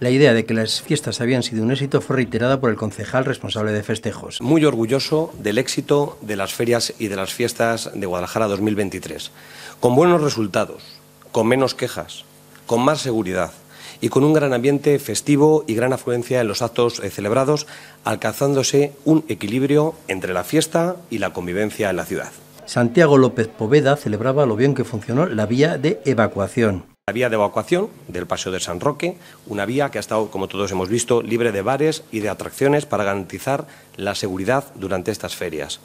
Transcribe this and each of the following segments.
La idea de que las fiestas habían sido un éxito fue reiterada por el concejal responsable de festejos. Muy orgulloso del éxito de las ferias y de las fiestas de Guadalajara 2023, con buenos resultados, con menos quejas, con más seguridad y con un gran ambiente festivo y gran afluencia en los actos eh, celebrados, alcanzándose un equilibrio entre la fiesta y la convivencia en la ciudad. Santiago López Poveda celebraba lo bien que funcionó la vía de evacuación. La vía de evacuación del Paseo de San Roque, una vía que ha estado, como todos hemos visto, libre de bares y de atracciones para garantizar la seguridad durante estas ferias.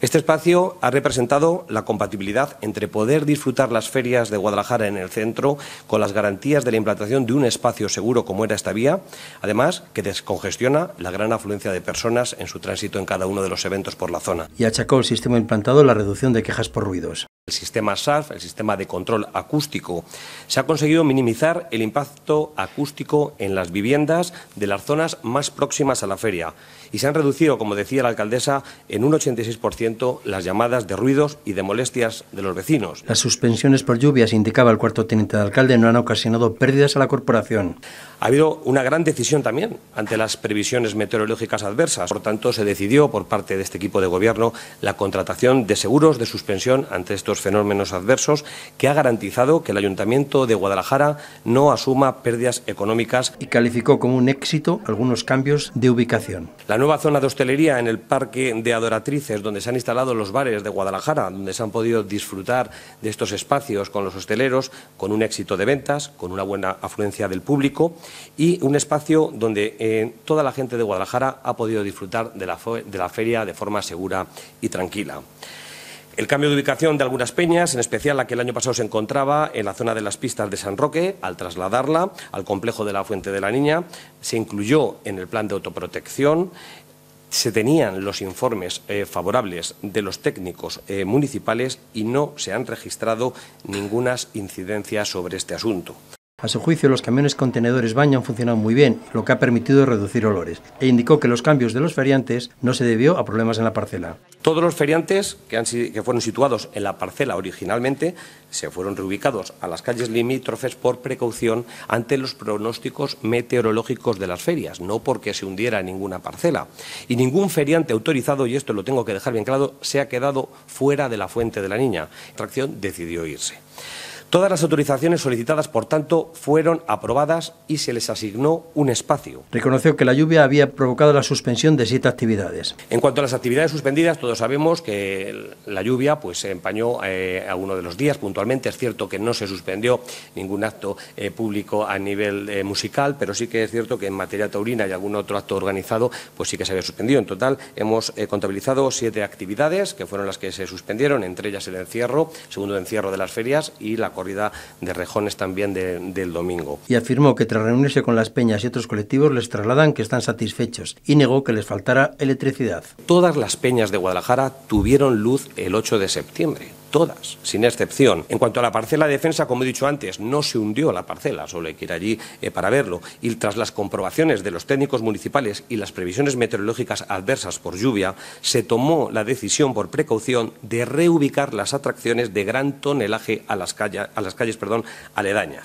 Este espacio ha representado la compatibilidad entre poder disfrutar las ferias de Guadalajara en el centro con las garantías de la implantación de un espacio seguro como era esta vía, además que descongestiona la gran afluencia de personas en su tránsito en cada uno de los eventos por la zona. Y achacó el sistema implantado la reducción de quejas por ruidos. El sistema SARF, el sistema de control acústico, se ha conseguido minimizar el impacto acústico en las viviendas de las zonas más próximas a la feria y se han reducido, como decía la alcaldesa, en un 86% las llamadas de ruidos y de molestias de los vecinos. Las suspensiones por lluvias, indicaba el cuarto teniente de alcalde, no han ocasionado pérdidas a la corporación. Ha habido una gran decisión también ante las previsiones meteorológicas adversas. Por tanto, se decidió por parte de este equipo de gobierno la contratación de seguros de suspensión ante estos fenómenos adversos que ha garantizado que el Ayuntamiento de Guadalajara no asuma pérdidas económicas. Y calificó como un éxito algunos cambios de ubicación. La nueva zona de hostelería en el Parque de Adoratrices, donde se han instalado los bares de Guadalajara, donde se han podido disfrutar de estos espacios con los hosteleros, con un éxito de ventas, con una buena afluencia del público y un espacio donde eh, toda la gente de Guadalajara ha podido disfrutar de la, de la feria de forma segura y tranquila. El cambio de ubicación de algunas peñas, en especial la que el año pasado se encontraba en la zona de las pistas de San Roque, al trasladarla al complejo de la Fuente de la Niña, se incluyó en el plan de autoprotección se tenían los informes eh, favorables de los técnicos eh, municipales y no se han registrado ninguna incidencia sobre este asunto. A su juicio, los camiones contenedores baño han funcionado muy bien, lo que ha permitido reducir olores, e indicó que los cambios de los feriantes no se debió a problemas en la parcela. Todos los feriantes que, fueron situados en la parcela originalmente se fueron reubicados a las calles limítrofes por precaución ante los pronósticos meteorológicos de las ferias, no porque se hundiera ninguna parcela. Y ningún feriante autorizado, y esto lo tengo que dejar bien claro, se ha quedado fuera de la fuente de la niña. La Tracción decidió irse. Todas las autorizaciones solicitadas, por tanto, fueron aprobadas y se les asignó un espacio. Reconoció que la lluvia había provocado la suspensión de siete actividades. En cuanto a las actividades suspendidas, todos sabemos que la lluvia pues, se empañó eh, a uno de los días puntualmente. Es cierto que no se suspendió ningún acto eh, público a nivel eh, musical, pero sí que es cierto que en materia taurina y algún otro acto organizado, pues sí que se había suspendido. En total, hemos contabilizado siete actividades que fueron las que se suspendieron, entre ellas el encierro, segundo encierro de las ferias y la de rejones también del domingo. Y afirmó que tras reunirse con las peñas y otros colectivos les trasladan que están satisfechos y negó que les faltara electricidad. Todas las peñas de Guadalajara tuvieron luz el 8 de septiembre todas, sin excepción. En cuanto a la parcela de defensa, como he dicho antes, no se hundió la parcela, solo hay que ir allí eh, para verlo. Y tras las comprobaciones de los técnicos municipales y las previsiones meteorológicas adversas por lluvia, se tomó la decisión por precaución de reubicar las atracciones de gran tonelaje a las, a las calles aledañas.